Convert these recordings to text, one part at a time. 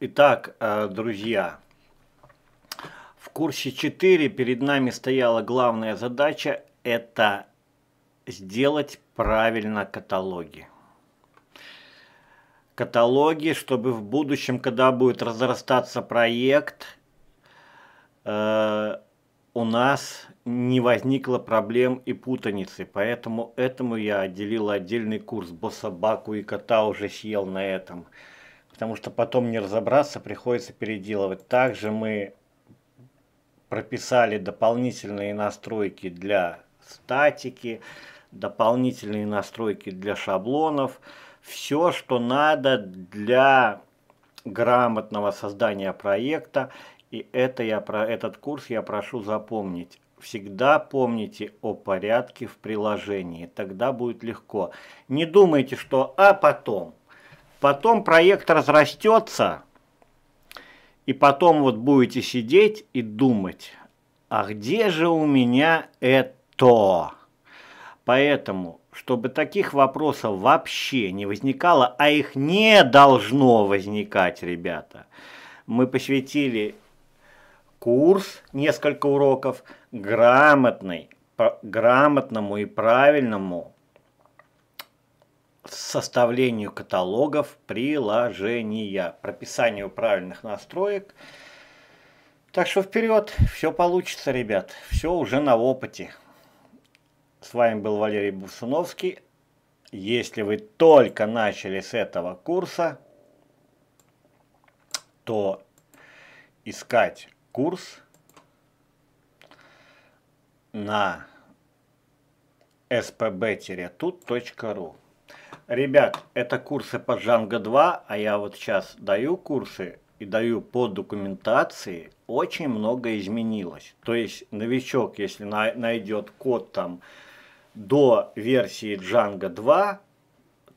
Итак, э, друзья, в курсе 4 перед нами стояла главная задача – это сделать правильно каталоги. Каталоги, чтобы в будущем, когда будет разрастаться проект, э, у нас не возникло проблем и путаницы. Поэтому этому я отделил отдельный курс. Бособаку и кота уже съел на этом потому что потом не разобраться, приходится переделывать. Также мы прописали дополнительные настройки для статики, дополнительные настройки для шаблонов, все, что надо для грамотного создания проекта. И это я про этот курс я прошу запомнить. Всегда помните о порядке в приложении, тогда будет легко. Не думайте, что «а потом». Потом проект разрастется, и потом вот будете сидеть и думать, а где же у меня это? Поэтому, чтобы таких вопросов вообще не возникало, а их не должно возникать, ребята, мы посвятили курс, несколько уроков, грамотный, грамотному и правильному составлению каталогов приложения, прописанию правильных настроек. Так что вперед, все получится, ребят, все уже на опыте. С вами был Валерий Бусуновский. Если вы только начали с этого курса, то искать курс на spb-tut.ru Ребят, это курсы по Django 2, а я вот сейчас даю курсы и даю по документации, очень много изменилось. То есть новичок, если на, найдет код там до версии Django 2,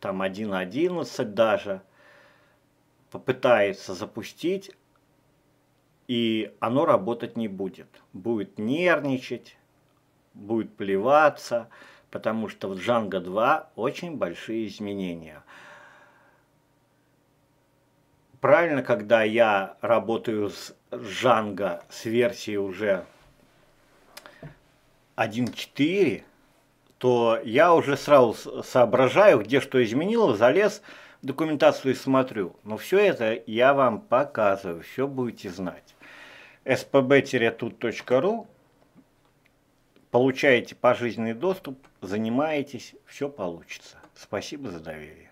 там 1.11 даже, попытается запустить, и оно работать не будет. Будет нервничать, будет плеваться, потому что в Django 2 очень большие изменения. Правильно, когда я работаю с Django с версии уже 1.4, то я уже сразу соображаю, где что изменилось, залез в документацию и смотрю. Но все это я вам показываю, все будете знать. spb-тут.ru получаете пожизненный доступ, занимаетесь, все получится. Спасибо за доверие.